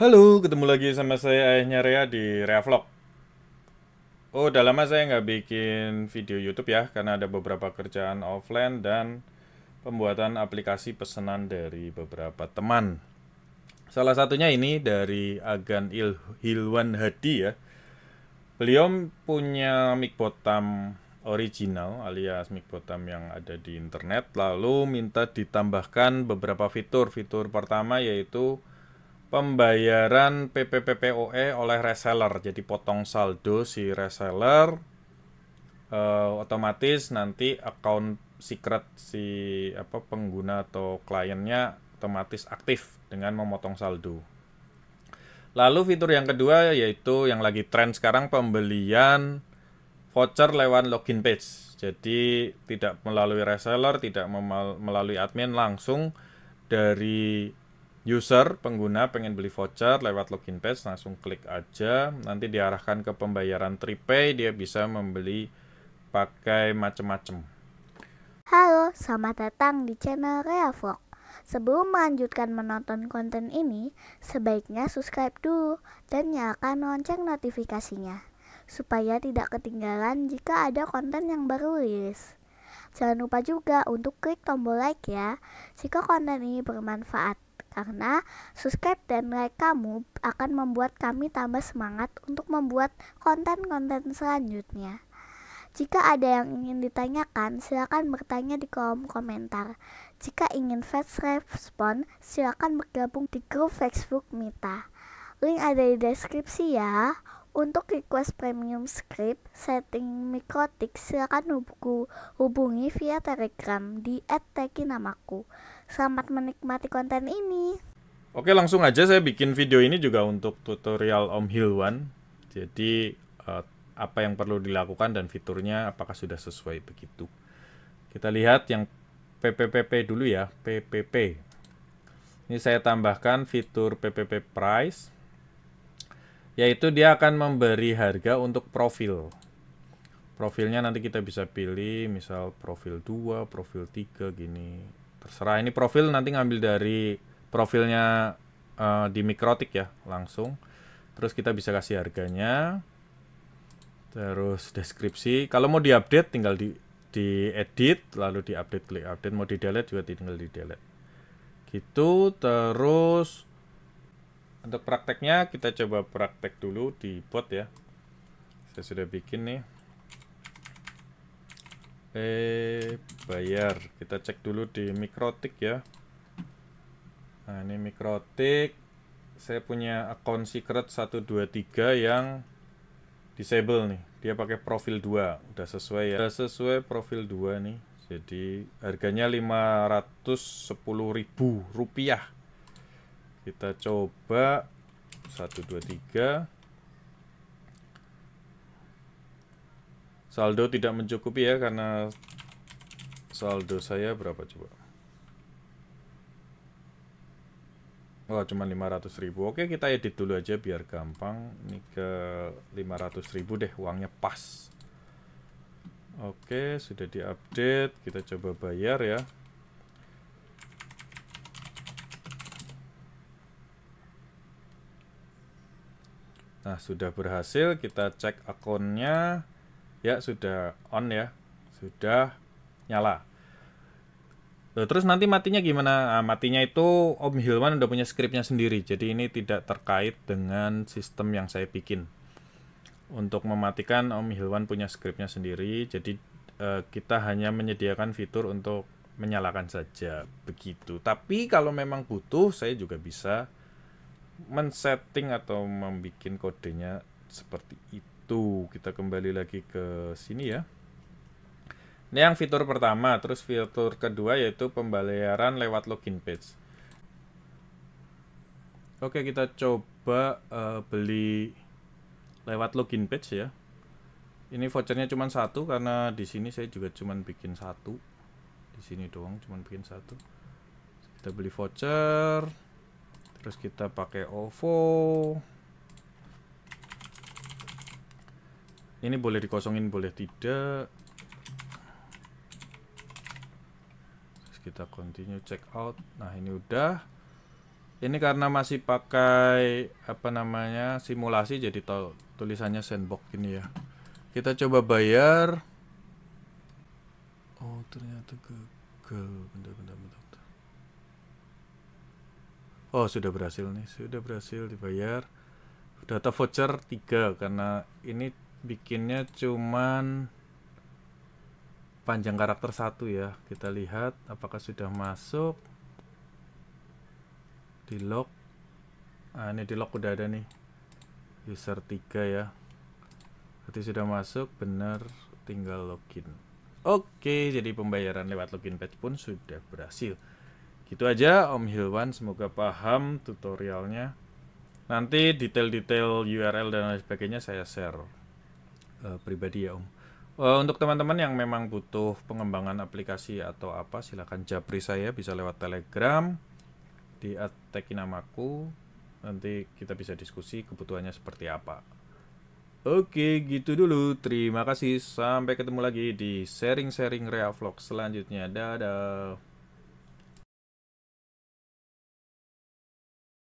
Halo, ketemu lagi sama saya Ayahnya Rea di Rea Vlog. Oh, udah lama saya nggak bikin video YouTube ya, karena ada beberapa kerjaan offline dan pembuatan aplikasi pesanan dari beberapa teman. Salah satunya ini dari Agan Il Hilwan Hadi ya. Beliau punya mic bottom original alias mic bottom yang ada di internet lalu minta ditambahkan beberapa fitur. Fitur pertama yaitu pembayaran PPPPOE oleh reseller. Jadi potong saldo si reseller uh, otomatis nanti account secret si apa pengguna atau kliennya otomatis aktif dengan memotong saldo. Lalu fitur yang kedua yaitu yang lagi tren sekarang pembelian voucher lewat login page. Jadi tidak melalui reseller, tidak melalui admin langsung dari user pengguna pengen beli voucher lewat login page langsung klik aja nanti diarahkan ke pembayaran TriPay dia bisa membeli pakai macam-macam. Halo, selamat datang di channel Rea Sebelum melanjutkan menonton konten ini, sebaiknya subscribe dulu dan nyalakan lonceng notifikasinya supaya tidak ketinggalan jika ada konten yang baru rilis. Jangan lupa juga untuk klik tombol like ya jika konten ini bermanfaat. Karena subscribe dan like kamu akan membuat kami tambah semangat untuk membuat konten-konten selanjutnya. Jika ada yang ingin ditanyakan, silakan bertanya di kolom komentar. Jika ingin fast respon, silakan bergabung di grup Facebook Mita. Link ada di deskripsi ya. Untuk request premium script, setting mikrotik, silakan hubungi via Telegram di @tekinamaku. namaku. Selamat menikmati konten ini. Oke, langsung aja saya bikin video ini juga untuk tutorial Om Hilwan. Jadi eh, apa yang perlu dilakukan dan fiturnya apakah sudah sesuai begitu. Kita lihat yang PPPP dulu ya, PPP. Ini saya tambahkan fitur PPP price yaitu dia akan memberi harga untuk profil. Profilnya nanti kita bisa pilih misal profil 2, profil 3 gini terserah ini profil nanti ngambil dari profilnya uh, di mikrotik ya langsung terus kita bisa kasih harganya terus deskripsi kalau mau di update tinggal di di edit lalu di update klik update mau di delete juga tinggal di delete gitu terus untuk prakteknya kita coba praktek dulu di bot ya saya sudah bikin nih eh bayar kita cek dulu di mikrotik ya nah ini mikrotik saya punya account secret 123 yang disable nih dia pakai profil 2 udah sesuai ya udah sesuai profil 2 nih jadi harganya 510.000 rupiah kita coba 123 Saldo tidak mencukupi ya karena saldo saya berapa coba? Oh, cuma 500 ribu. Oke, kita edit dulu aja biar gampang. Ini ke 500 ribu deh, uangnya pas. Oke, sudah diupdate. Kita coba bayar ya. Nah, sudah berhasil. Kita cek akunnya. Ya, sudah on ya. Sudah nyala. Terus nanti matinya gimana? Nah, matinya itu Om Hilman udah punya skripnya sendiri. Jadi ini tidak terkait dengan sistem yang saya bikin. Untuk mematikan Om Hilman punya skripnya sendiri. Jadi eh, kita hanya menyediakan fitur untuk menyalakan saja begitu. Tapi kalau memang butuh saya juga bisa men-setting atau membuat kodenya seperti itu. Satu, kita kembali lagi ke sini ya. Ini yang fitur pertama, terus fitur kedua yaitu pembayaran lewat login page. Oke, kita coba uh, beli lewat login page ya. Ini vouchernya cuma satu karena di sini saya juga cuma bikin satu. Di sini doang cuma bikin satu. Kita beli voucher, terus kita pakai OVO. ini boleh dikosongin boleh tidak Terus kita continue check out nah ini udah ini karena masih pakai apa namanya simulasi jadi tulisannya sandbox ini ya kita coba bayar oh ternyata gagal bentar bentar bentar, bentar. oh sudah berhasil nih sudah berhasil dibayar data voucher 3 karena ini bikinnya cuman panjang karakter satu ya kita lihat apakah sudah masuk di lock nah, ini di lock udah ada nih user 3 ya berarti sudah masuk bener. tinggal login Oke, jadi pembayaran lewat login page pun sudah berhasil. Gitu aja Om Hilwan, semoga paham tutorialnya. Nanti detail-detail URL dan lain sebagainya saya share. Eh, pribadi ya Om. Uh, untuk teman-teman yang memang butuh pengembangan aplikasi atau apa, silahkan japri saya bisa lewat Telegram, di tekin namaku, nanti kita bisa diskusi kebutuhannya seperti apa. Oke, gitu dulu. Terima kasih. Sampai ketemu lagi di sharing-sharing Rea Vlog selanjutnya. Dadah.